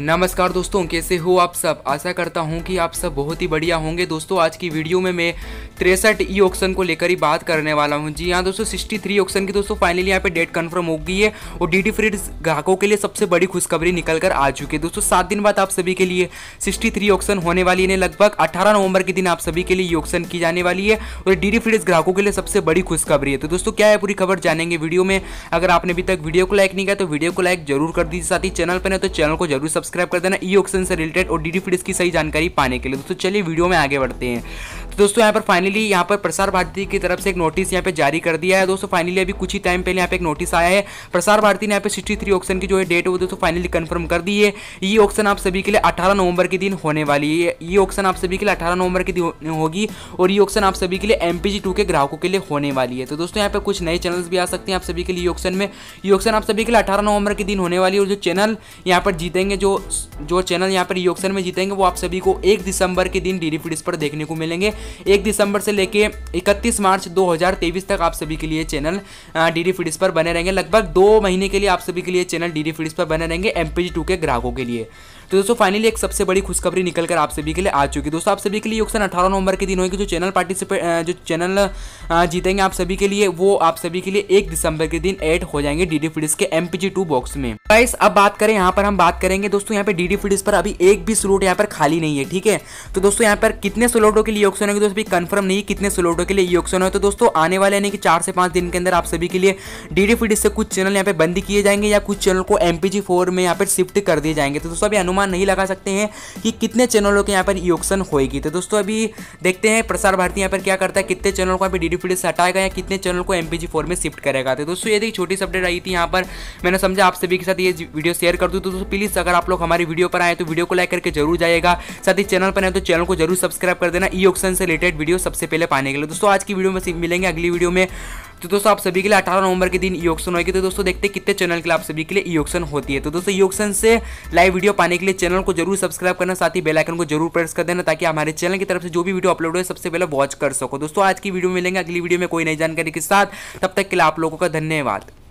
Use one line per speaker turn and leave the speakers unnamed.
नमस्कार दोस्तों कैसे हो आप सब आशा करता हूं कि आप सब बहुत ही बढ़िया होंगे दोस्तों आज की वीडियो में मैं तिरसठ ई ऑप्शन को लेकर ही बात करने वाला हूं जी यहाँ दोस्तों 63 ऑप्शन की दोस्तों फाइनली यहाँ पे डेट कंफर्म हो गई है और डी डी फ्री ग्राहकों के लिए सबसे बड़ी खुशखबरी निकल कर आ चुकी है दोस्तों सात दिन बाद आप सभी के लिए सिक्सटी थ्री ऑप्शन होने वाली है लगभग अठारह नवंबर के दिन आप सभी के लिए ऑप्शन की जाने वाली है और डी डी फ्री ग्राहकों के लिए सबसे बड़ी खुशखबरी है तो दोस्तों क्या है पूरी खबर जानेंगे वीडियो में अगर आपने अभी तक वीडियो को लाइक नहीं किया तो वीडियो को लाइक जरूर कर दीजिए साथ ही चैनल पर नहीं तो चैनल को जरूर सबसे सब्सक्राइब कर देना ई ऑक्शन से रिलेटेड और डी डी की सही जानकारी पाने के लिए दोस्तों चलिए वीडियो में आगे बढ़ते हैं तो दोस्तों यहाँ पर फाइनली यहाँ पर प्रसार भारती की तरफ से एक नोटिस यहाँ पे जारी कर दिया है दोस्तों फाइनली अभी कुछ ही टाइम पहले यहाँ पे एक नोटिस आया है प्रसार भारती ने यहाँ पे सिक्सटी थ्री ऑप्शन की जो है डेट है वो दोस्तों फाइनली कंफर्म कर दी है ये ऑप्शन आप सभी के लिए अठारह नवंबर के दिन होने वाली है ये ऑप्शन आप सभी के लिए अठारह नवंबर के दिन होगी और ये ऑप्शन आप सभी के लिए एम के ग्राहकों के लिए होने वाली है तो दोस्तों यहाँ पर कुछ नए चैनल्स भी आ सकते हैं आप सभी के लिए ऑप्शन ऑक्शन में ये ऑप्शन आप सभी के लिए अठारह नवंबर के दिन होने वाली है और जो चैनल यहाँ पर जीतेंगे जो जो चैनल यहाँ पर योगसन में जीतेंगे वो आप सभी को एक दिसंबर के दिन डी डी पर देखने को मिलेंगे एक दिसंबर से लेके इकतीस मार्च 2023 तक आप सभी के लिए चैनल डी फिडिस पर बने रहेंगे लगभग दो महीने के लिए आप सभी के लिए चैनल डी फिडिस पर बने रहेंगे एम के ग्राहकों के लिए तो दोस्तों फाइनली एक सबसे बड़ी खुशखबरी निकल कर आप सभी के लिए आ चुकी है दोस्तों आप सभी के लिए योगसन अठारह नवंबर के दिन होगी जो चैनल पार्टिसिपेट जो चैनल जीतेंगे आप सभी के लिए वो आप सभी के लिए एक दिसंबर के दिन ऐड हो जाएंगे डी डी के एम बॉक्स में गाइस अब बात करें यहाँ पर हम बात करेंगे दोस्तों यहाँ पे डी फीडिस पर अभी एक भी स्लोट यहाँ पर खाली नहीं है ठीक है तो दोस्तों यहाँ पर कितने स्लोटों के लिए ऑप्शन होंगे दोस्तों अभी कंफर्म नहीं कितने स्लोटों के लिए ये ऑप्शन है तो दोस्तों आने वाले यानी कि चार से पाँच दिन के अंदर आप सभी के लिए डी डी से कुछ चैनल यहाँ पर बंद किए जाएंगे या कुछ चैनल को एम फोर में यहाँ पर शिफ्ट कर दिए जाएंगे तो दोस्तों अभी अनुमान नहीं लगा सकते हैं कि कितने चैनलों के यहाँ पर ये ऑप्शन होएगी तो दोस्तों अभी देखते हैं प्रसार भारती यहाँ पर क्या करता है कितने चैनल को यहाँ पर डी फीडिस से हटाएगा या कितने चैनल को एम फोर में शिफ्ट करेगा तो दोस्तों ये छोटी सी अपडेट आई थी यहाँ पर मैंने समझा आप सभी के साथ साथ ये वीडियो शेयर कर दूँ तो दोस्तों प्लीज़ अगर आप लोग हमारी वीडियो पर आए तो वीडियो को लाइक करके जरूर जाएगा साथ ही चैनल पर आए तो चैनल को जरूर सब्सक्राइब कर देना ई ऑप्शन से रिलेटेड वीडियो सबसे पहले पाने के लिए दोस्तों आज की वीडियो में मिलेंगे अगली वीडियो में तो दोस्तों आप सभी के लिए अठारह नवंबर के दिन ई ऑप्शन होगी तो दोस्तों देखते कितने चैनल के लिए आप सभी के लिए ई ऑप्शन होती है तो दोस्तों ई ऑप्शन से लाइव वीडियो पाने के लिए चैनल को जरूर सब्सक्राइब करना साथ ही बेलाइकन को जरूर प्रेस कर देना ताकि हमारे चैनल की तरफ से जो भी वीडियो अपलोड हो सबसे पहले वॉच कर सको दोस्तों आज की वीडियो मिलेंगे अगली वीडियो में कोई नई जानकारी के साथ तब तक के लिए आप लोगों का धन्यवाद